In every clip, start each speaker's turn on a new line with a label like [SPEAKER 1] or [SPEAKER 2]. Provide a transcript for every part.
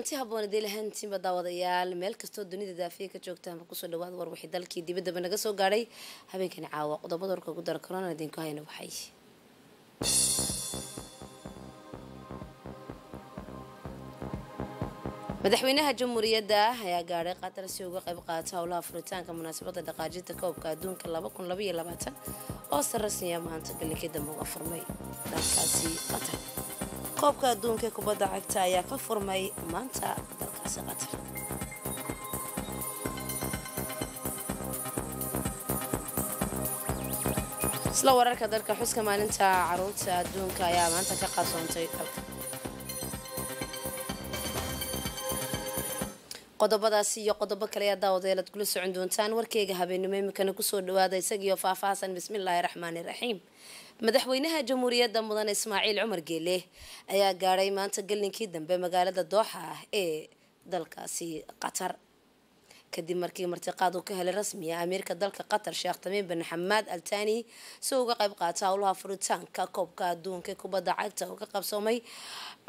[SPEAKER 1] kulanti haboon dee lahaantiinba daawadayaal meel kastoo dunida daafiya ka joogtaanba kusoo dhawaad war wixii dalkii dibaddaba naga soo gaadhay habeenkani caawa qodobada horka ugu dara korona idinku hayna waxay madaxweynaha jamhuuriyadda ayaa gaadhay qatar si uga qayb qaata howlaha furitaanka munaasabada dhaqaajinta koobka adduunka oo se rasmiya maanta gallinkii dambe uga furmay dalkaasi qatar koobka adduunka ee kubadda cagta ayaa ka furmay maanta dalkaasi qatar isla wararka dalka xuska maalinta caruurta adduunka ayaa maanta ka qarsoontay dalka qodobadaasi iyo qodobo kale ayaa daawadeelad kula socon doontaan warkeyga habeenimo imikana kusoo dhawaada isagiyo faah-faahsan bismillaahi raxmaani raxiim madaxweynaha jamhuuriyadda mudan ismaaciil cumar geele ayaa gaadhay maanta gelinkii dambe magaalada dooxa ah ee dalkaasi qatar كدي مركي مرتقاد وكهل رسمي أمريكا دلك قطر شيخ تميم بن حماد الثاني سوق قب قاتاولها فروتان ككوب كادون ككوب دعاته وكقب سومي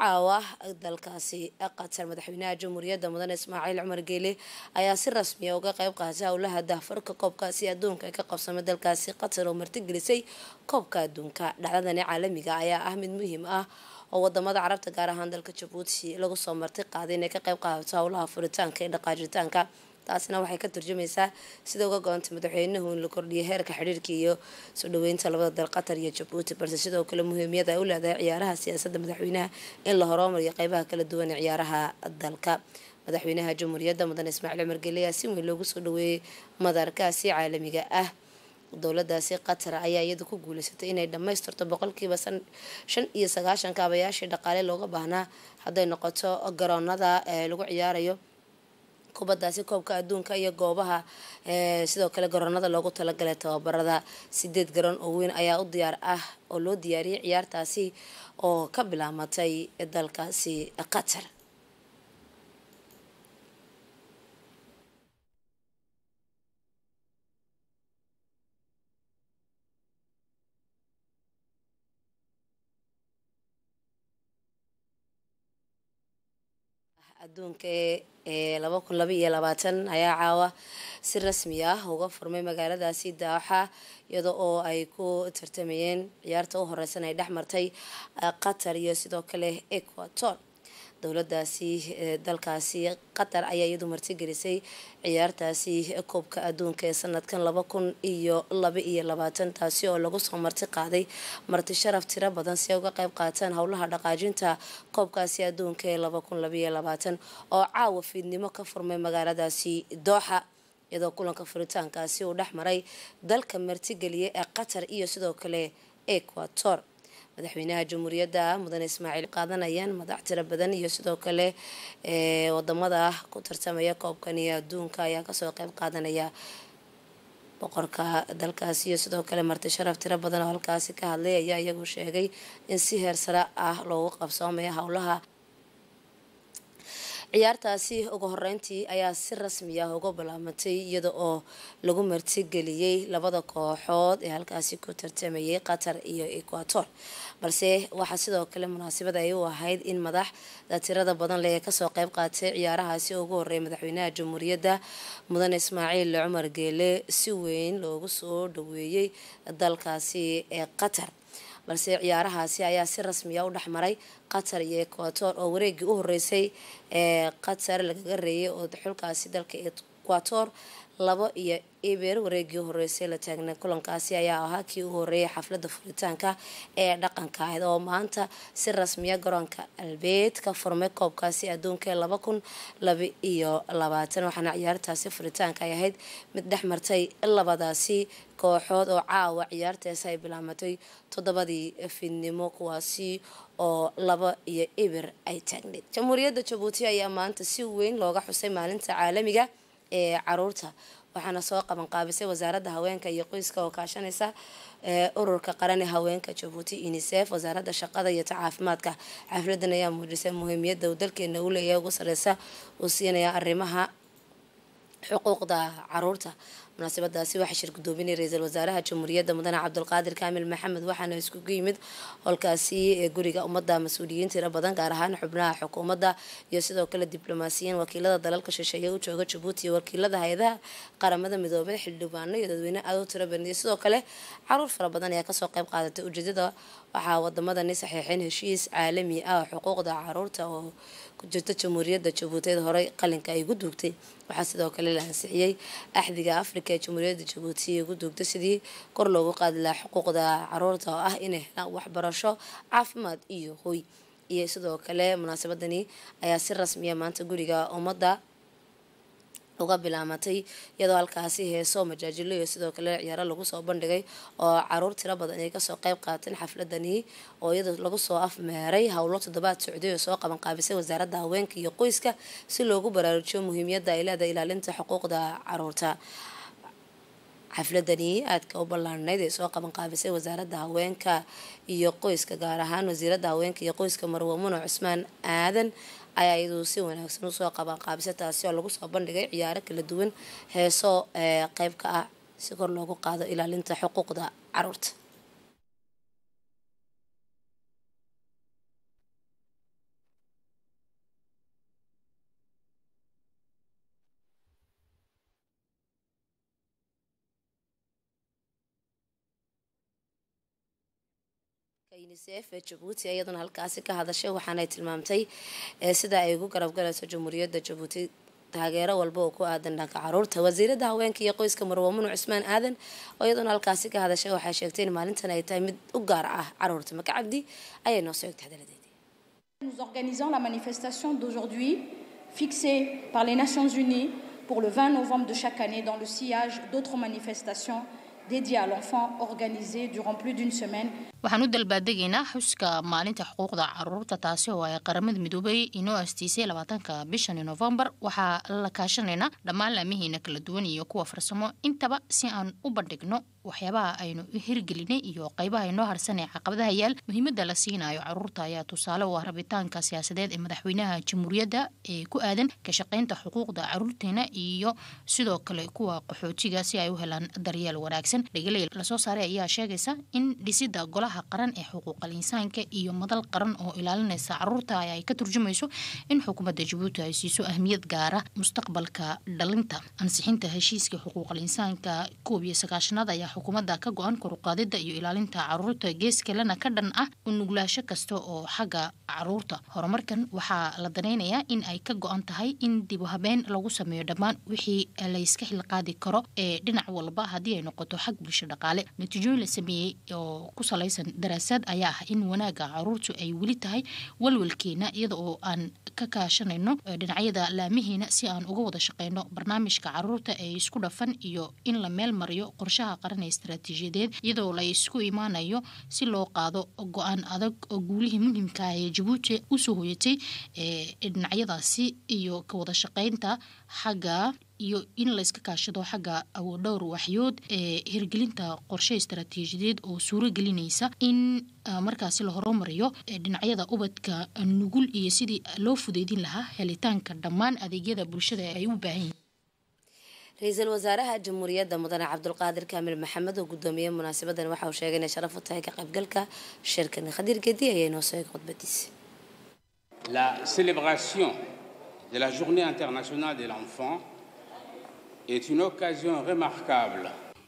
[SPEAKER 1] عوا دلكاسي قطر مدحينا جمهورية مدن إسماعيل عمر قيلي أيا سر رسمي وكقب قاتاولها دافر ككوب كاسي أدون ككوب سومي دلكاسي قطر ومرتقلسي كوب كادون كدعاني عالمي كأيا أحمد مهم أه أو دمادة عربت قارهان دلك تشبوتي لغو سومرتقادين كقب قاتاولها فروتان كدقاجتان كدقاجتان taasina waxay ka turjumaysaa sida uga go-anta madaxweynuhu in la kordhiyo heerka xidhiirka iyo soo dhaweynta labada dal qatar iyo jabuuti balse sidoo kale muhiimiyada ay u leedahay ciyaaraha siyaasadda madaxweynaha in la horoomariyo qeybaha kala duwan ee ciyaaraha dalka madaxweynaha jamhuuriyadda mudan ismaaciil cumar geley aa si weyn loogu soo dhaweeyey madaarkaasi caalamiga ah dowladaasi qatar ayaa iyadu ku guuleysatay inay dhammaystirto boqolkiiba shan iyo sagaashanka abayaashii dhaqaale looga baahnaa hadday noqoto garoonada eh, lagu ciyaarayo kubadaasi koobka adduunka iyo goobaha sidoo kale garoonada loogu talagalay tababarada sideed garoon oo weyn ayaa u diyaar ah oo loo diyaariyay ciyaartaasi oo ka bilaamatay dalkaasi qatar adduunka ee eh, laba kun laba iyo labaatan ayaa caawa si rasmi ah uga furmay magaaladaasi daaxa iyada oo ay ku tartamayeen ciyaarta u horeysan ay dhex martay eh, qatar iyo sidoo kale equator dowladaasi dalkaasi qatar ayaa iyadu martigelisay ciyaartaasi koobka adduunka ee sanadkan laba kun iyo laba iyo labaatan taasi oo lagu soo marti qaaday marti sharaf tiro badan si ay uga qayb qaataan howlaha dhaqaajinta koobkaasi adduunka ee laba kun labaiyo labaatan oo caawa fiidnimo ka furmay magaaladaasi dooxa iyadoo kulanka furitaankaasi uu dhex maray dalka martigeliya ee qatar iyo sidoo kale equator madaxweynaha jamhuuriyadda mudane ismaaciil qaadanayaan madax tiro badan iyo sidoo kale eh, wadamada ku tartamaya koobkan iyo adduunka ayaa kasoo qeyb qaadanaya boqorka dalkaasi iyo sidoo kale marti sharaf tiro badan oo halkaasi ka hadlay ayaa iyagu sheegay in si heersare ah loogu qabsoomaya howlaha ciyaartaasi ugu horeyntii ayaa si rasmi ah uga balaamatay iyada oo lagu martigeliyey labada kooxood ee halkaasi ku tartamayay qatar iyo equator balse waxaa sidoo kale munaasabad ay u ahayd in madax tirada badan leh ee kasoo qeyb qaatay ciyaarahaasi ugu horeeyay madaxweynaha jamhuuriyadda mudan ismaaciil cumar geele si weyn loogu soo dhaweeyey dalkaasi ee qatar balse ciyaarahaasi ayaa si rasmiya ah u dhexmaray qatar iyo ekwator oo wareegii u horeysay ee qatar lagaga reeyay oo xulkaasi dalka ekwator labo iyo eber wareegii horeysay la taagnay kulankaasi ayaa ahaa kii u horeeyay xafladda furitaanka ee dhaqanka ahayd oo maanta si rasmiya garoonka albeed ka furmay koobkaasi adduunka laba kun labaiyo labaatan waxaana ciyaartaasi furitaanka ay ahayd mid dhex martay labadaasi kooxood oo caawa ciyaartaasi ay bilaamatay toddobadii fidnimo kuwaasi oo laba iyo eber ay taagneed jamhuuriyadda jabuuti ayaa maanta si weyn looga xusay maalinta caalamiga ee caruurta waxaana soo qaban qaabisay wasaaradda haweenka iyo qoyska oo kaashanaysa ururka qaran ee haweenka jabuuti unisef wasaaradda shaqada iyo ta caafimaadka xafladan ayaa muujisay muhiimiyadda uu dalkeena u uleeyahay ugu sareysa uu siinaya arrimaha xuquuqda caruurta مناسبة داسي وحشر قدوبيني رئيس الوزارة جمهورية مدن عبد القادر كامل محمد وحنا يسكو قيمد والكاسي قريقة أمدا مسؤولين ترى بدن قارهان حبنا حكومة دا يسيد وكل الدبلوماسيين وكيلة دا دلالك ششيه وشوغة شبوتي وكيلة دا هيدا قارة مدى مدوبة حلوبانو يددوين أدو ترى بني يسيد وكل عروف ربا دان يكا سوقيم قادة وجدد وحاوض مدى نسحيحين هشيس عالمي أو حقوق دا عرور جدت جمهورية دا شبوتي دا هوري قلنك أي قدوكتي وحاسد وكل الهنسحيي أحدق أفريكا dastuurka jumhuuriyadda jabuuti ee ugu duugda sidii kor loogu qaadi lahaa xuquuqda caruurta oo ah inay helaan waxbarasho caafimaad iyo hoy iyo sidoo kale munaasabadani ayaa si rasmiya ah maanta guriga ummadda uga bilaamatay iyadoo halkaasi heeso majaajilo iyo sidoo kale ciyaaro lagu soo bandhigay oo caruur tiro badan ay kasoo qeyb qaateen xafladani oo iyadoo lagu soo afmeeray howlo toddobaad socday oo soo qabanqaabisay qaabisay wasaaradda haweenka iyo qoyska si loogu baraarujiyo muhiimiyadda ay leeda ilaalinta xuquuqda caruurta xafladani aadka u ballaarnayd ee soo qaban qaabisay wasaaradda haweenka iyo qoyska gaar ahaan wasiiradda haweenka iyo qoyska marwo muno cusmaan aadan ayaa iyadu si wanaagsan usoo qaban taasi oo lagu soo bandhigay ciyaaro kala duwan heeso qeyb ka ah si kor loogu qaado ilaalinta xuquuqda caruurta unicef ee jabuuti iyaduna halkaasi ka hadashay waxaanay tilmaamtay sida ay ugu garabgalayso jamhuuriyadda taageero walba oo ku aadan dhanka caruurta wasiirada haweenka iyo qoyska marwo munu aadan oo iyaduna halkaasi ka hadashay waxay sheegtay in maalintan ay tahay mid u gaar ah caruurta maka ayay noo soo egta
[SPEAKER 2] Nous organisons la manifestation d'aujourd'hui fixée par les Nations Unies pour le 20 novembre de chaque année dans le sillage d'autres manifestations dédié à l'enfant organisé durant plus d'une semaine. waxaan u dalbaaddegaynaa xuska maalinta xuquuqda caruurta taasi oo ay qaramada midoobay inoo astiisay labaatanka bishan novembar waxaa la kaashanaynaa dhammaan laamihiina kala duwan iyo kuwa farsamo intaba si aan u bandhigno waxyaabaha aynu hirgelinay iyo qaybaha inoo harsan caqabadaha yaal muhiimada la siinayo caruurta ayaa tusaale u ah rabitaanka siyaasadeed ee madaxweynaha jamhuuriyadda ee ku aadan kashaqeynta xuquuqda caruurteena iyo sidoo kale kuwa qaxootiga si ay u helaan daryeel wanaagsan badan lasoo saaray ayaa sheegaysa in dhisida golaha qaran ee xuquuqal insaanka iyo madal qaran oo ilaalinaysa caruurta ay ka turjumayso in xukuumadda jabuuti ay siiso ahmiyad gaara mustaqbalka dhalinta ansixinta heshiiska xuquuqal insaanka koob iyo sagaashanaad ayaa xukuumadda ka go-an koruqaadida iyo ilaalinta caruurta geeskalena ka dhan ah unuglaasho kasta oo xagga caruurta horumarkan waxaa la danaynayaa in ay ka go-an tahay in dibu habeen lagu sameeyo dhammaan wixii layska xilqaadi karo ee dhinac walba haddii ay noqoto xag bulsho dhaqaale natiijooyin la sameeyey oo ku salaysan daraasaad ayaa ah in wanaagga caruurtu ay weli tahay walwalkeena iyada oo aan ka kaashanayno eh, dhinacyada laamihiina si aan uga wada shaqeyno barnaamijka caruurta ee isku dhafan iyo in la meel mariyo qorshaha qaran ee istaraatiijiyadeed iyadoo la isku imaanayo si loo qaado go-aan adag oo guulihii muhimkaah ee jabuuti usoo hoyatay ee eh, dhinacyadaasi iyo ka wada shaqeynta xagga iyo in la iska kaashado xagga dhowr waxyood ee hirgelinta qorshe istaraatiijiyadeed oo suuro in ah, markaasi la horumariyo dhinacyada ubadka nugul iyo sidii loo fudeydin lahaa helitaanka dhammaan adeegyada bulshada ay u baahan yihiin
[SPEAKER 1] ra-iisul wasaaraha jamhuuriyadda mudane cabdulqaadir kaamil maxamed oo gudoomiye munaasabadan waxa uu sheegay inay sharaf u tahay ka qaybgalka shirkan khadiir gedi ayaa inoo soo eega khudbadiisa
[SPEAKER 3] la célébration de la journée internationale de l'enfant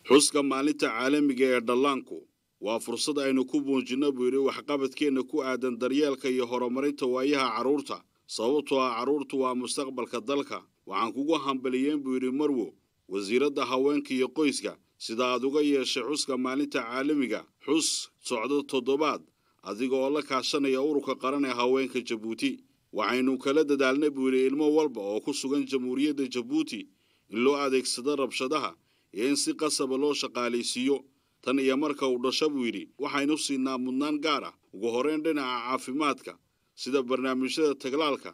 [SPEAKER 3] xuska maalinta caalamiga ee dhallaanku waa fursad aynu ku muujinno buu yidhi waxqabadkeenna ku aadan daryeelka iyo horumarinta waayaha carruurta sababtoo ah carruurtu waa mustaqbalka dalka waxaan kugu hambaliyeen buu yidhi marwo wasiiradda haweenka iyo qoyska sida aad uga yeeshay xuska maalinta caalamiga xus socdo toddobaad adiga oo la kaashanaya ururka qaran ee haweenka jabuuti waxaynu kala dadaalna buu yidhi ilmo walba oo ku sugan jamhuuriyadda jabuuti in loo adeegsado rabshadaha iyo in si qasaba ah loo shaqaalaysiiyo tan iyo marka uu dhasho buu yidhi waxaynu siinaa mudnaan gaar ah ugu horeyn dhinaca caafimaadka sida barnaamijyada taglaalka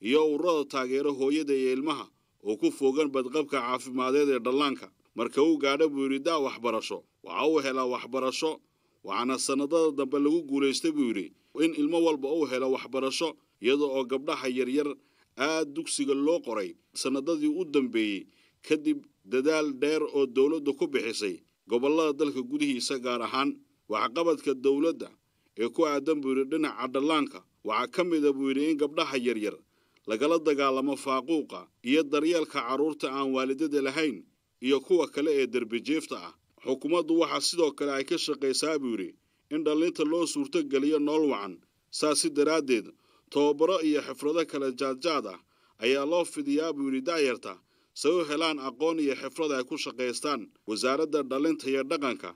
[SPEAKER 3] iyo ururada taageero hooyada iyo ilmaha oo ku foogan badqabka caafimaadeed ee dhallaanka marka uu gaadho buu yidhi daa waxbarasho waxa uu helaa waxbarasho waxaana sannadada dambe lagu guulaystay buu yidhi in ilmo walba uu helo waxbarasho iyada oo gabdhaha yaryar aad dugsiga loo qoray sannadadii u dambeeyey kadib dadaal dheer oo dowladdu ku bixisay gobollada dalka gudihiisa gaar ahaan waxqabadka dowladda ee ku aadan buu yidhi dhinaca dhallaanka waxaa ka mida buu yidhi in gabdhaha yaryar lagala dagaalamo faaquuqa iyo daryeelka carruurta aan waalidada lahayn iyo kuwa kale ee derbijiefta ah xukuumaddu waxaa sidoo kale ay ka shaqaysaa buu yidhi in dhallinta loo suurto geliyo nool wacan saasi daraaddeed tobabaro iyo xifrado kale jaadjaad ah ayaa loo fidiyaa buu yidhi da'yarta se u helaan aqoon iyo xifrad ay ku shaqaystaan wasaaradda dhallinta iyo dhaqanka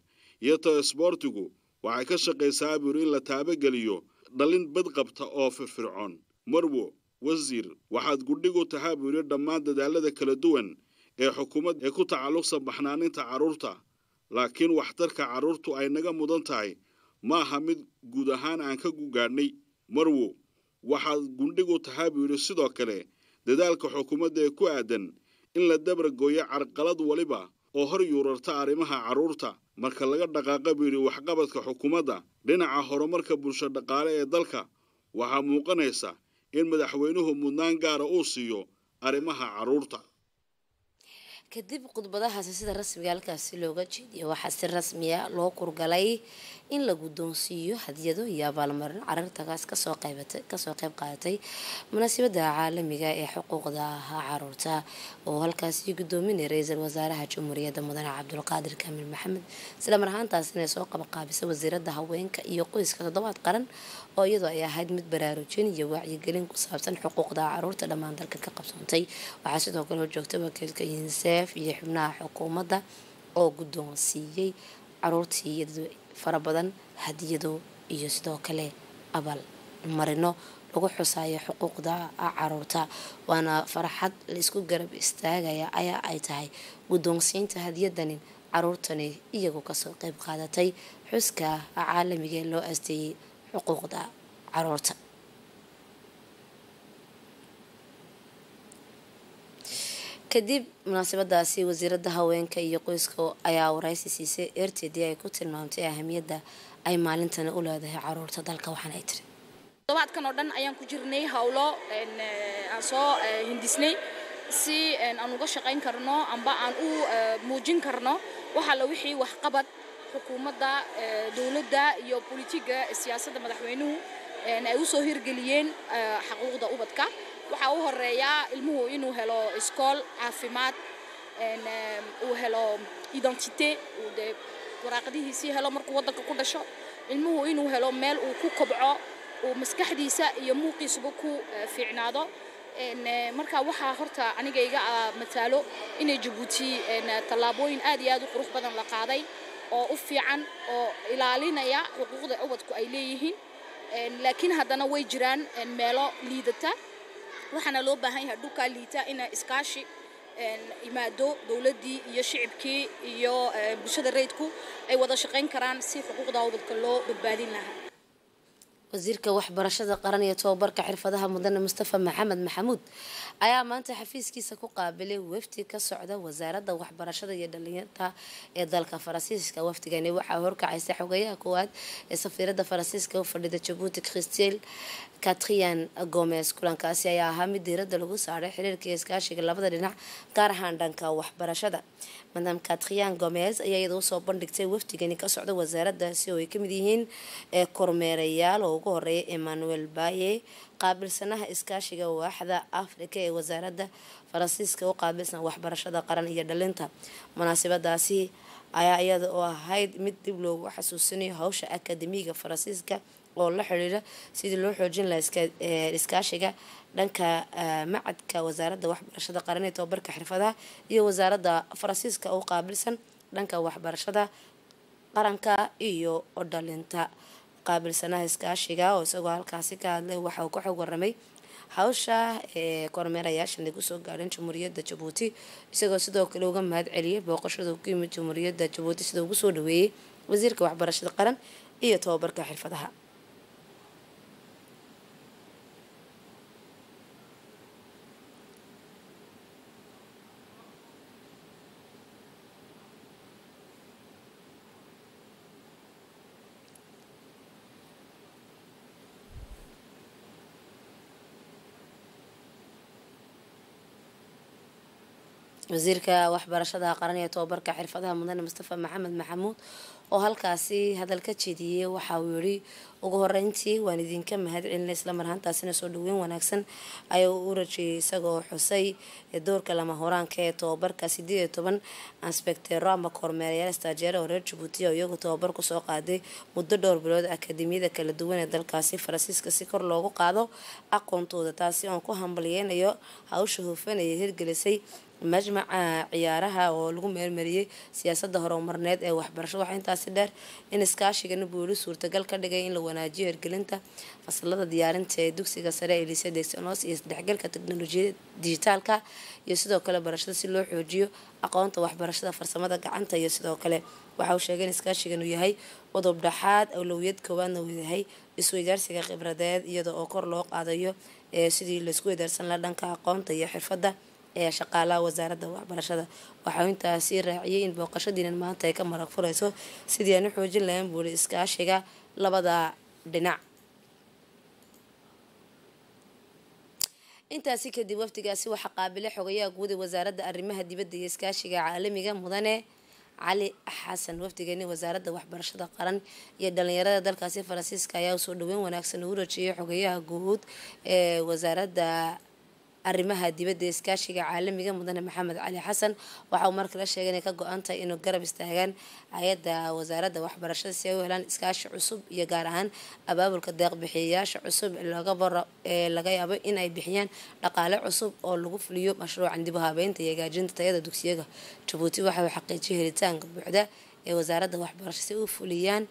[SPEAKER 3] iyo too isboortigu waxay ka shaqaysaa buuri in la taabageliyo dhallin badqabta oo firfircoon marwo wasiir waxaad gudhigu tahaa buuri dhammaan dadaalada kala duwan ee xukuumad ee ku tacalluqsan baxnaaninta carruurta laakiin waxtarka carruurtu ay naga mudan tahay ma aha mid guud ahaan aan ka gugaadhnay marwo waxaad gundhigu tahaa buu sidoo kale dadaalka xukuumadda ee ku aadan in la gooyo carqalad waliba oo hor yuurarta arrimaha carruurta marka laga dhaqaaqa buu yidhi waxqabadka xukuumadda dhinaca horumarka bulsho dhaqaale ee dalka waxaa muuqanaysa in madaxweynuhu mudnaan gaara ah uu siiyo arrimaha carruurta
[SPEAKER 1] kadib khudbadahaasi sida rasmiga halkaasi looga jeediya waxaa si rasmiya ah loo kurgalay in la guddoonsiiyo hadiyado iyo abaalmarin caruurtagaas kasoo qaybata kasoo qayb qaadatay munaasabada caalamiga ah ee xuquuqda ahaa caruurta oo halkaasi guddoominaya ra-iisul wasaaraha jamhuuriyadda mudane cabdulqaadir kaamil maxamed islamar mar ahaantaas inay soo qabaqaabisa wasiirada haweenka iyo qoyska toddobaad qaran oo iyadoo ay ahayd mid baraarujin iyo wacyigelin ku saabsan xuquuqda caruurta dhammaan dalka ka qabsoontay waxaa sidoo kale horjoogtay wakiilka yunisef iyo xubnaha xukuumadda oo guddoonsiiyey caruurtii iyo dad fara badan hadiyado iyo sidoo kale abal marino lagu xusaayo xuquuqda caruurta waana farxad la isku garab istaagaya ayaa ay tahay guddoonsiinta hadiyadani caruurtani iyagu kasoo qayb qaadatay xuska caalamiga ee loo asteeyey xuquuqda caruurta kadib munaasabadaasi wasiiradda haweenka iyo qoyska ayaa waraysi siisay eerteedii ay ku tilmaamtay ahamiyadda ay maalintana u leedahay caruurta dalka waxaana ay tiri
[SPEAKER 2] todobaadkan oo dhan ayaan ku jirnay howlo aan soo hindisnay si aan uga shaqayn karno amba aan u muujin karno waxaala wixii waxqabad xukuumadda eh, dowladda iyo bulitiga siyaasadda madaxweynuhu eh, ay usoo hirgeliyeen eh, xaquuqda ubadka waxaa u horeeyaa ilmuhu inuu helo iskool caafimaad uu helo identité uu dee waraaqadihiisii helo markuu waddanka ku dhasho ilmuhu inuu helo meel uu ku kobco uu maskaxdiisa iyo muuqiisuba ku fiicnaado markaa waxaa horta aniga iga ah, mataalo inay jabuuti tallaabooyin aad iyo aad u qurux badan la qaaday oo u fiican oo ilaalinaya xuquuqda ubadku ay leeyihiin laakiin haddana way jiraan meelo liidata waxaana loo baahan yahay dhulkaa liita ina iskaashi imaado dowladdii iyo shicibkii iyo bulshada rayidku ay wada shaqayn karaan si xuquuqda ubadka loo badbaadin lahaa
[SPEAKER 1] وزيرك وح برشة قرنية توبر كعرفتها مدن مصطفى محمد محمود أيا ما أنت حفيز كيس كقابلة وفتي كسعودة وزارة وح برشة يدلني تا يدل كفرنسيس كوفتي جاني وح هور كعيسى حوجيا كواد السفيرة فرنسيس كوفر لدى تشبوت كريستيل katrian gomes kulankaasi ayaa ahaa mid diirada lagu saaray xiriirka iskaashiga labada dhinac gaar ahaan dhanka waxbarashada madam katrian gomes ayaa iyada usoo bandhigtay wafdigani ka socda wasaaradda si oo ay kamid yihiin kormeerayaal oo ugu horeeya emmanuel baye qaabilsanaha iskaashiga waaxda afrika ee wasaaradda faransiiska u qaabilsan waxbarashada qaran iyo dhalinta munaasibadaasi ayaa iyada oo ahayd mid dib loogu xasuusinayo hawsha akademiga faransiiska oo la xidhiira sidii loo xoojin lahaa iskaashiga dhanka macadka wasaaradda waxbarashada qaran ee tobabarka xirfadaha iyo wasaaradda faransiiska oo qaabilsan dhanka waxbarashada qaranka iyo dhalinta qaabilsanaha iskaashiga oo isagoo halkaasi ka hadlay waxa uu ka xog waramay hawsha ee kormeerayaashan lagu soo gaadhin jamhuuriyadda jabuuti isagoo sidoo kale uga mahad celiyey booqashada ku yimid jamhuuriyadda jabuuti sida ugu soo dhaweeyey wasiirka waxbarashada qaran iyo tobabarka xirfadaha وزيرك وحبرشة ده قرنية توبر كحرف ده مدن مصطفى محمد محمود وهالكاسي هذا الكتشيدي وحاوري وجهرنتي والدين كم هذا إن الإسلام مرهن تاسنة سودوين ونكسن أيو ورشي سجو حسي الدور كلام هوران كي توبر كاسيدي توبن أنسبكتر رام كورميريا استاجر ورشي بوتي أو يو توبر كسو قادي مدة دور بلود أكاديمية كلا دوين هذا الكاسي فرنسيس كسيكور لوجو قادو أكون تو تاسي أنكو هم بليان أيو هاوشوفين يهير جلسي majmaca ciyaaraha oo lagu meelmariyey siyaasadda horumarneed ee waxbarasho waxaa intaasi dheer in iskaashigana buuli suurtagal ka dhigay in la wanaajiyo hirgelinta fasalada diyaarinta ee dugsiga sare ee liise degsanos iyo isdhexgalka teknolojiyada dijitaalka iyo sidoo kale barashada si loo xoojiyo aqoonta waxbarashada farsamada gacanta iyo sidoo kale waxa uu sheegay in iskaashigan uu yahay qodob dhexaad awlowiyad koowaadna uu yahay isweydaarsiga khibradeed iyada oo kor loo qaadayo sidii laisku weydaarsan lahaa dhanka aqoonta iyo xirfadda ee shaqaalaha wasaaradda waxbarashada waxau intaa raaciyay in booqashadiina maanta ay ka marag furayso sidii aan u xoojin lahayn buuli iskaashiga labada dhinac intaasi kadib wafdigaasi waxaa qaabilay xogayaha guud ee wasaaradda arrimaha dibadda iyo iskaashiga caalamiga mudane cali xasan waftigeeni wasaaradda waxbarashada qaran iyo dhalinyarada dalkaasi faransiiska ayaa usoo dhaweyn wanaagsan ugu rajeeyay xogayaha guud ee wasaaradda arrimaha dibadda iskaashiga caalamiga mudane maxamed cali xasan waxauu markii la sheegay inay ka go-antahay inuu garab istaagaan hay-adda wasaaradda waxbarashada si ay u helaan iskaashi cusub iyo gaar ahaan abaabulka deeqbixiyayaasha cusub lagabaee laga yaabo in ay bixiyaan dhaqaale cusub oo lagu fuliyo mashruucan dib u habeynta iyo hagaajinta tayada dugsiyaga jabuuti waxa uu xaqiijiyo helitaanka buuxda ee wasaaradda waxbarasho si u fuliyaan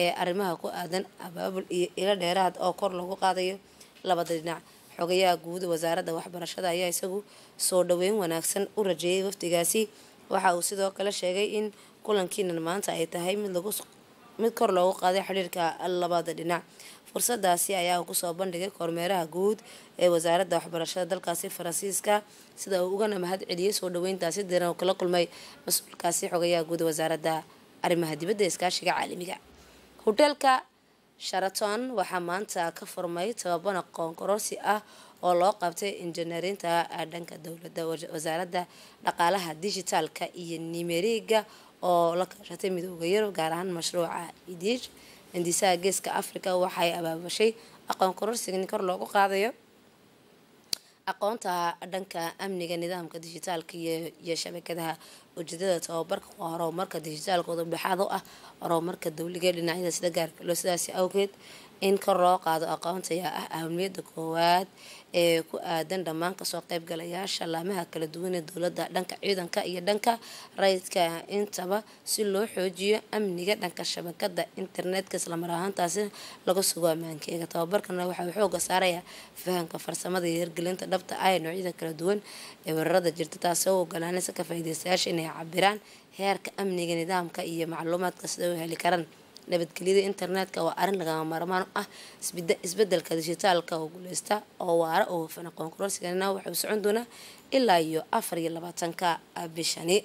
[SPEAKER 1] ee arrimaha ku aadan abaabul iyo ilo dheeraad oo kor lagu qaadayo labada dhinac xogayaha guud wasaaradda waxbarashada ayaa isagu soo dhoweyn wanaagsan u rajeeyay wafdigaasi waxa uu sidoo kale sheegay in kulankiinan maanta ay tahay mid lagu mid kor loogu qaaday xidhiirka labada dhinac fursadaasi ayaa uu kusoo bandhigay kormeeraha guud ee wasaaradda waxbarashada dalkaasi faransiiska sida uu ugana mahad celiyey soo dhoweyntaasi diran oo kala kulmay mas-uulkaasi xogayaha guud wasaaradda arrimaha dibadda ee iskaashiga caalamiga hoteelka sharaton waxaa maanta ka furmay toban aqoon ah oo loo qabtay injineerinta dhanka dowlada wasaaradda dhaqaalaha dijitaalka iyo nimeriga oo la kaashatay midooda yurub gaar ahaan mashruuca idiij hindisaha geeska africa waxay abaabashay aqoon kororsiga kor loogu qaadayo aqoonta dhanka amniga nidaamka dijitaalka iyo shabakadaha ujeedada tababarka waa horumarka dijitaalkooda baxaad u ah horumarka dowliga dhinacyada sida gaarkaloo sidaas awgeed in kor loo qaado aqoonta ayaa ah ahmiyada koowaad ee ku aadan dhammaan kasoo qeybgalayaasha laamaha kala duwan ee dowladda dhanka ciidanka iyo dhanka rayidka intaba si loo xoojiyo amniga dhanka shabakada internetka islamar ahaantaasi laga sugo ammaankeega tababarkana waxaa xooga saaraya fahamka farsamada iyo hirgelinta dhabta ah ee noocyada kala duwan ee weerarada jirta taasi oo ogolaanaysa ka faaideystayaasha inay cabiraan heerka amniga nidaamka iyo macluumaadka sida u heli karaan nabadgelyada internetka waa arrin lagama maarmaan ah isbedelka dijitaalka oo guuleysta oo waara oo hufan aqoon kororsigana socon doonaa ilaa iyo afar iyo labaatanka bishani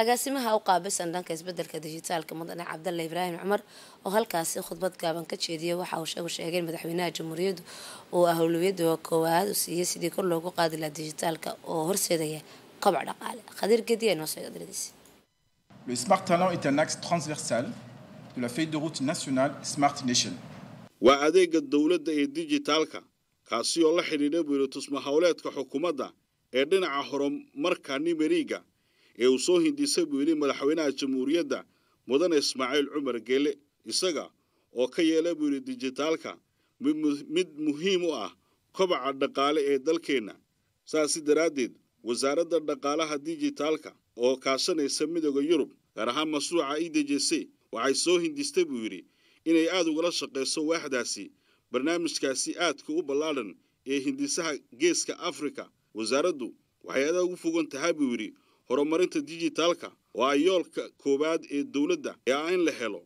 [SPEAKER 1] agaasimaha u qaabilsan dhanka isbedelka dijitaalka mudane cabdalla ibraahim cumar oo halkaasi khudbad gaaban ka jeediyay waxa uu sheegu sheegay in madaxweynaha jamhuuriyaddu uu ahowliyada koowaad u siiyey sidii kor loogu qaadi laha dijitaalka oo horseedaya koboc dhaqaale khadiir gediya noo sheega daladiisi
[SPEAKER 3] Le Smart Talent est un axe transversal de la feuille de route nationale Smart Nation. waa adeega dowladda ee dijitaalka kaasi oo la xidhiidha buritusma howleedka xukuumadda ee dhinaca horumarka nimeriga ee uu soo hindisay buu yidhi madaxweynaha jamhuuriyadda mudane ismaaciil cumar geele isaga oo ka yeela buu yidhi dijitaalka mid muhiim u ah kobaca dhaqaale ee dalkeenna saasi daraaddeed wasaaradda dhaqaalaha dijitaalka oo kaashanaysa midooda yurub gaar ahaan mashruuca e d j c waxay soo hindistay buu yidhi inay aada ugala shaqayso waaxdaasi barnaamijkaasi aadka u ballaadhan ee hindisaha geeska afrika wasaaraddu waxay adaa ugu fogan tahay buu yidhi horumarinta dijitaalka waa yoolka koowaad ee dowladda ee ah in la helo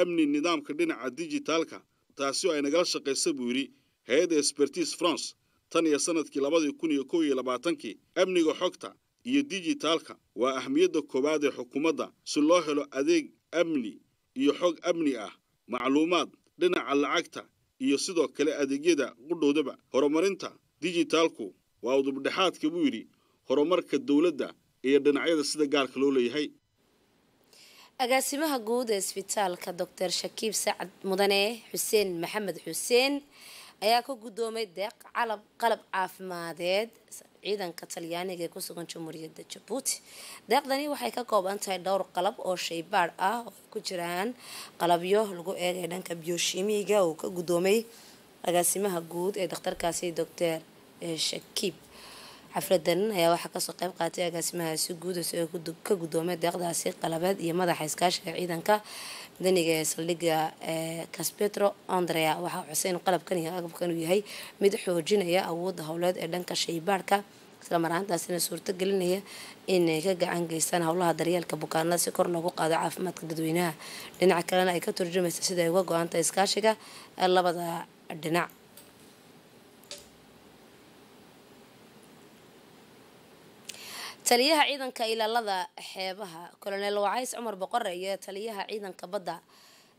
[SPEAKER 3] amni nidaamka dhinaca dijitaalka taasi oo ay nagala shaqaysa buu yidhi hay-adda expertise france tan iyo sanadkii labadii kun iyo kow iyo labaatankii amniga xogta iyo dijitaalka waa ahmiyadda koowaad ee xukuumadda si loo helo adeeg amni iyo xog amni ah macluumaad dhinaca lacagta iyo sidoo kale adeegyada qudhowdaba horumarinta dijitaalku waa udubdhexaadka buu yidhi horumarka dowladda iyo dhinacyada sida gaarka loo leeyahay
[SPEAKER 1] agaasimaha guud ee isbitaalka doctor shakiib sacad mudane xuseen maxamed xuseen ayaa ka gudoomay deeq calab qalab caafimaadeed ciidanka talyaaniga ee kusugan jamhuuriyadda jabuuti deeqdani waxay ka kooban tahay dhowr qalab oo shaybaadh ah oo ay ku jiraan qalabyo lagu eegay dhanka biyoshimiga uu ka gudoomay agaasimaha guud ee dhakhtarkaasi doctor eh, shakiib xafladan ayaa waxaa kasoo qayb qaatay agaasimaha si guuda si ay ka guddoomay deeqdaasi qalabeed iyo madaxa iskaashiga ciidanka mudaniga ee saldhiga casbetro andrea waxaa xuseen qalabkan iyo agabkan uu yahay mid xoojinaya awoodda howleed ee dhanka shaybaadhka islamaraantaasina suurto gelinaya inay ka gacan geystaan howlaha daryeelka bukaanada si kor loogu qaado caafimaadka dadweynaha dhinaca kalena ay ka turjumaysa sida ay uga go-anta iskaashiga ee labada dhinac taliyaha ciidanka ilaalada xeebaha colonel wacays cumar boqore iyo taliyaha ciidanka badda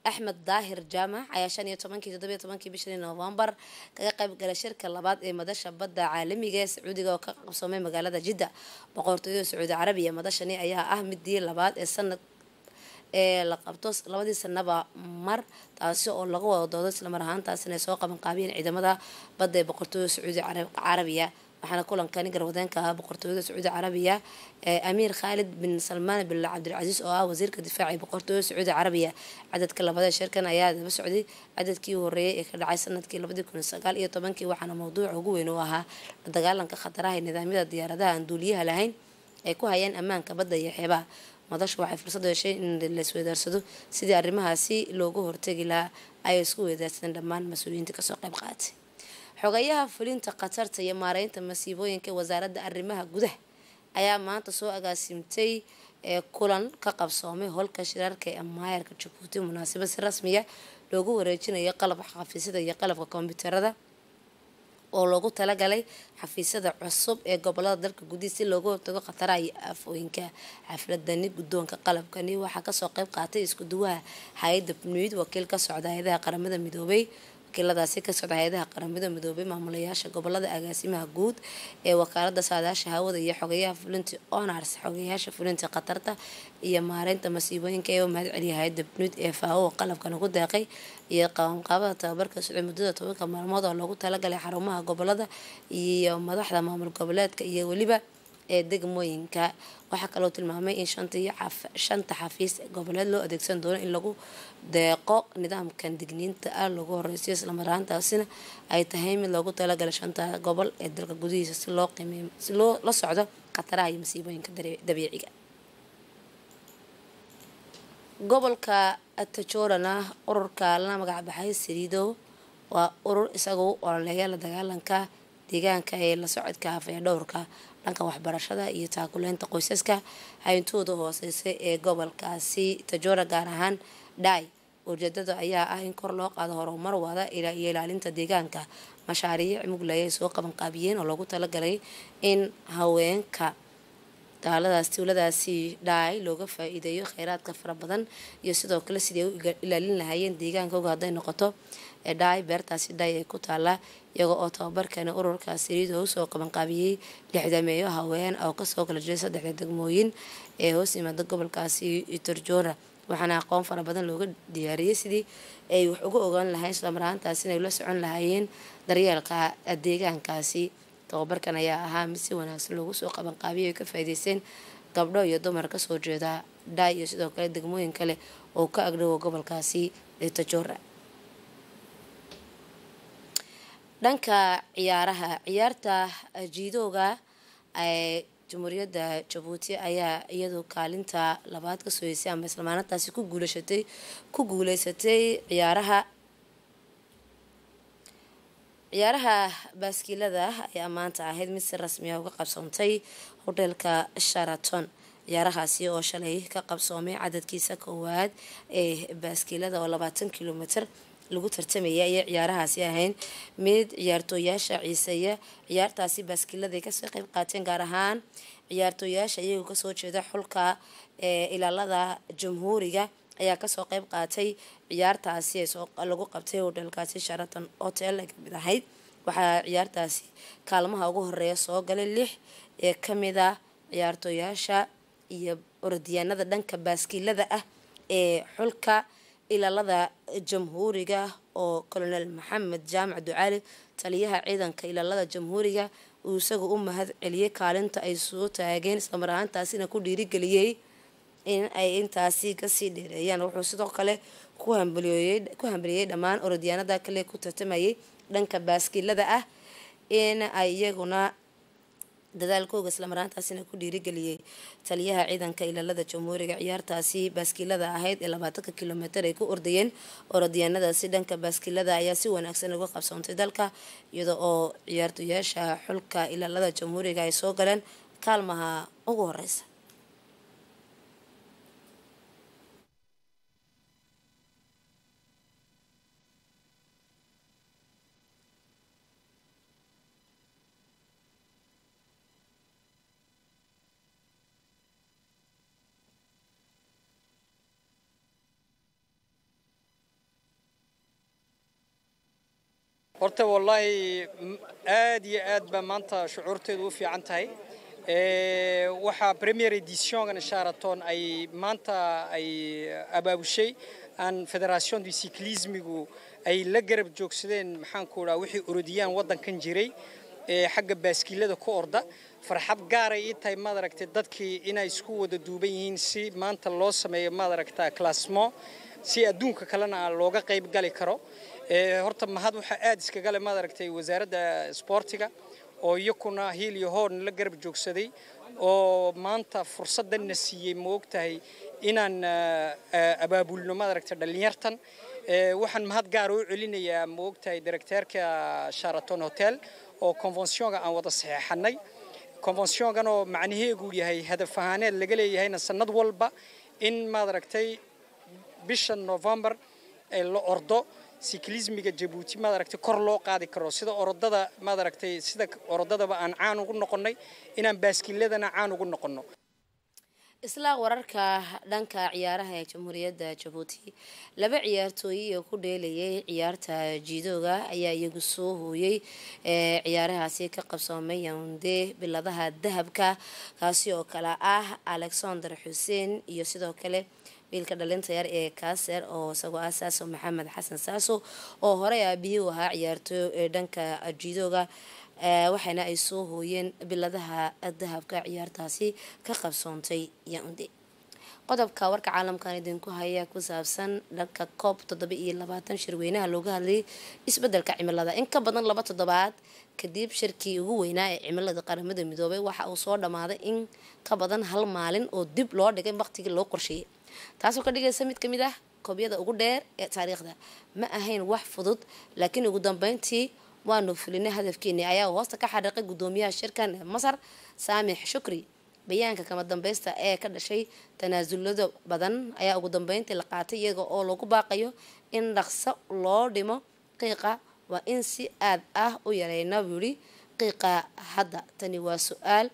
[SPEAKER 1] axmed daahir jaamac ayaa shan iyo tobankii toddobiyo tobankii bishii novembar kaga qaybgalay shirka labaad ee madasha badda caalamiga ee sacuudiga oo ka qabsoomay magaalada jidda boqortooyada sacuudi carabiya madashani ayaa ah midii labaad ee sanad ee la qabto labadii sanaba mar taasi oo lagu wada doodo islamar ahaantaasina ay soo qabanqaabiyeen ciidamada badda ee boqortooyada sacuudi carabiya waxaana kulankani garwadeenka ahaa boqortooyada sacuudi carabiya ee amiir khaalid bin salmaan bin cabdilcasiis oo ah wasiirka difaaca boqortooyada sacuudi carabiya cadadka labaad ee shirkan ayaa daba socday cadadkii horreeyay ee ka dhacay sanadkii labadii kun sagaal iyo tobankii waxaana mowduuca ugu weyn u ahaa la dagaalanka khataraha ee nidaamyada diyaaradaha aan duuliyaha lahayn ay ku hayaan ammaanka badda iyo xeebaha madashu waxay fursad heshay in laisweydaarsado sidii arrimahaasi loogu hortegi lahaa ayay isku weydaarseen dhammaan mas-uuliyiinta kasoo qayb qaatay xogayaha fulinta khatarta iyo maareynta masiibooyinka wasaaradda arrimaha gudaha ayaa maanta soo agaasimtay ee kulan ka qabsoomay holka shirarka ee maayarka jabuuti munaasabad si rasmiya loogu wareejinayo qalabka xafiisyada iyo qalabka kombiyuutarada oo loogu talagalay xafiisyada cusub ee gobolada dalka gudihiis si looga hortago khataraha iyo afooyinka xafladani guddoonka qalabkani waxaa kasoo qeyb qaatay isku duwaha hay-adda bnuid wakiil ka socda hay-adaha qaramada midoobay كلاداسي كسبعيدها قرمدو مدوبي معمليا شقبلا ده أجاسي موجود وقارد ده ساداش هوا ده يحقيها فلنتي أونارس حقيها شفلنتي قطرته يا مارين تمسيبين كيو ما عليها هيد بنود إيفاو وقلب كانوا قد داقي يا قام قابا تعبر كسر مدوده طبعا كمان ما ضل لقط هلا قال حرامها قبلا ده يا ما ضحى معمل قبلات كي يوليبه ee degmooyinka waxaa kaloo tilmaamay in shanta xafiis goboleed loo adeegsan doono in lagu deeqo nidaamkan digniinta ah lagu horeysiyo islamaraantaasina ay tahay mid loogu talagalay shanta gobol ee dalka gudihiisa si loo qiimeeyo si loo la socdo khataraha iyo masiibooyinka dabiiciga gobolka atajorana ururka la magacbaxay baxay waa urur isagu ololeeya la dagaalanka deegaanka ee la socodka afee dhowrka dhanka waxbarashada iyo taakuleynta qoysaska hayntooda hooseysa ee gobolkaasi tajoora gaar ahaan dhaay ujeedada ayaa ah in kor loo qaado horumar wada iyo ilaalinta deegaanka mashaariic muglay ay soo qabanqaabiyeen oo loogu talagalay in haweenka daaladaas tuuladaasi dhaay looga faa-iideeyo kheyraadka fara badan iyo sidoo kale sidii ay u ilaalin lahaayeen deegaankooga hadday noqoto ee dhaay beertaasi dhaay ee ku taala iyagoo oo tababarkeena ururkaas sariida usoo qabanqaabiyey lixdameeyo haween oo kasoo kala jiray saddexda degmooyin ee hoos yimaada gobolkaasi iturjoona waxaana aqoon fara badan looga diyaariyey sidii ay wax uga ogaan lahayn islamaraantaas inay la socon lahaayeen daryeelka deegaankaasi tababarkan ayaa ahaa mid si wanaagsan loogu soo qabanqaabiyay ay ka faa'iideysteen gabdho iyo dumar kasoo jeeda dhaay iyo sidoo kale degmooyin kale oo ka agdhowa gobolkaasi itajoora dhanka ciyaaraha ciyaarta eh, jiidooga ee jamhuuriyadda jabuuti ayaa iyadu kaalinta labaad kasoo heysay ama islamaanadaasi ku guulashatay ku guuleysatay ciyaaraha ciyaaraha baaskiilada ayaa maanta ahayd mid si rasmiya ah uga qabsoontay hodheelka sharaton ciyaarahaasi oo shalay ka qabsoomay cadadkiisa koowaad ee baaskiilada oo labaatan kilomitr lagu tartamaya ayay ciyaarahaasi ahayn mid ciyaartooyaasha ciiseeya ciyaartaasi baaskiiladay kasoo qeyb qaateen gaar ahaan ciyaartooyaasha iyagu kasoo jeeda xulka ilaalada jamhuuriga ayaa kasoo qeyb qaatay ciyaartaasi lagu qabtay hodhalkaasi sharatan hotel kamid ahayd waxaa ciyaartaasi kaalmaha ugu horeeya soo galay lix ee kamida ah ciyaartooyaasha iyo orodyaanada dhanka baaskiilada ah ee xulka ilaalada jamhuuriga oo colonel maxamed jaamac ducaali taliyaha ciidanka ilaalada jamhuuriga uu isaga u mahad celiyey kaalinta ay soo taageen islamar ahaantaasina ku dhiirigeliyey in ay intaasi kasii dheereeyaan wuxuu sidoo kale ku hambeliyey dhammaan orodyaanada kale ku tartamayay dhanka baaskiilada ah in ay iyaguna dadaalkooga isla maraantaasina ku dhiirigeliyey taliyaha ciidanka ilaalada jamhuuriga ciyaartaasi baaskiilada ahayd ee labaatanka kilomitir ay ku ordayeen orodyaanadaasi dhanka baaskiilada ayaa si wanaagsan uga qabsoontay dalka iyada oo ciyaartoyaasha xulka ilaalada jamhuuriga ay soo galeen kaalmaha ugu horeysa
[SPEAKER 4] horta wallaahi aad iyo aad baa maanta shucuurteedu u fiican tahay waxaa premier editiongan sharaton ay maanta ay eh, abaabushay aan federation du cyclismigu ay la garab joogsadeen maxaan ku dhaa wixii orodiyaan waddankan jiray ee xagga baaskiilada ku orda farxad gaaray ii tahay maad aragtay dadkii inay isku wada duuban yihiin si maanta loo sameeyo maad aragtaa classement si adduunka kalena looga qayb gali karo هرت مهاد وحأدس كقال ما درك تي وزارة سبورتيكا أو يكون هيل يهون لقرب جوكسدي أو مانتا فرصة النسية موقتها إن أبابول ما درك تدليرتن وحن مهاد قارو علينا يا موقتها دركتير كشارتون هوتيل أو كونفنسيون عن وضع صحيح حني كونفنسيون كانوا معنيه يقول هي هدفها هنا اللي قال هي نسنا دول با إن ما درك تي بشن نوفمبر الأردو siklismiga jabuuti maad aragtay kor loo qaadi karo sida orodada maad aragtay sida orodadaba aan caan ugu noqonay inaan baaskiiladana caan ugu noqono
[SPEAKER 1] isla wararka dhanka ciyaaraha ee jamhuuriyadda jabuuti laba ciyaartooyii oo ku dheelayay ciyaarta jiidooga ayaa iyagu soo hooyey ee ciyaarahaasi ka qabsoomay yaunde biladaha dahabka kaasi oo kale ah alexander xuseen iyo sidoo kale wiilka yar ee kaser oo isagoo ah saaso maxamed xasan saaso oo horey aabihii ahaa ciyaartooy ee dhanka jidooga waxaana ay soo hooyeen biladaha dahabka ciyaartaasi ka qabsoontay yaunde qodobka warka caalamkan idinku haya ku saabsan dhanka koob toddoba iyo labaatan shirweynaha looga hadlayay isbedelka cimilada in ka badan laba toddobaad kadib shirkii ugu weynaa ee cimilada qaramada midoobay waxa uu soo dhammaaday in ka badan hal maalin oo dib loo dhigay waqtigii loo qorsheeyay taasoo ka dhigaysa mid kamid ah koobyada ugu dheer ee taariikhda ma ahayn wax fudud laakiin ugu dambeyntii waanu fulinay hadafkeenii ayaa hoosta ka xariiqay guddoomiyaha shirkan ee masar saamix shukri bayaanka kama dambeysta ee ka dhashay tanaasulada badan ayaa ugu dambeyntii la qaatay iyaga oo lagu baaqayo in dhaqso loo dhimo qiiqa waa in si aad ah u yareyna buu yidhi qiiqa hadda tani waa su-aal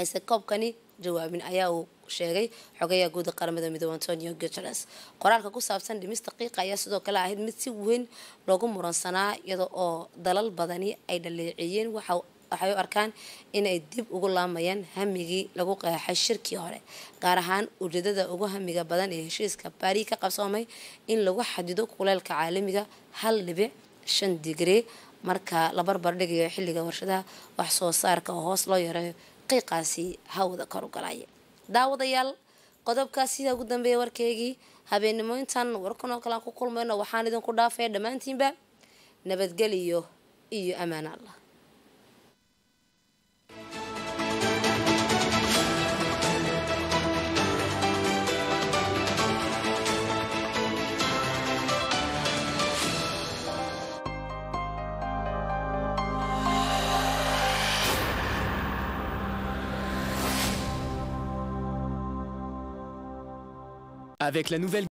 [SPEAKER 1] ayse koobkani jawaabin ayaa uu sheegay xogeyaha guuda qaramada midoobe antonio guteres qoraalka ku saabsan dhimista qiiqa ayaa sidoo kale ahayd mid si weyn loogu muransanaa iyada oo dalal badani ay dhaleeciyeen waxay u arkaan inay dib ugu laamayaan hamigii lagu qeexay shirkii hore gaar ahaan ujeedada ugu hamiga badan ee heshiiska baari ka qabsoomay in lagu xadido kuleelka caalamiga hal dhibic shan digrii marka la barbar dhigayo xilliga warshadaha wax soo saarka oo hoos loo yareeyo qiiqaasi hawada kor u daawadayaal qodobkaas sidaa ugu dambeeya warkeygii habeenimo intaan warkan oo kale aan ku kulmayno waxaan idinku dhaafaya dhammaantiinba nabadgeliyo iyo ammaan allah Avec la nouvelle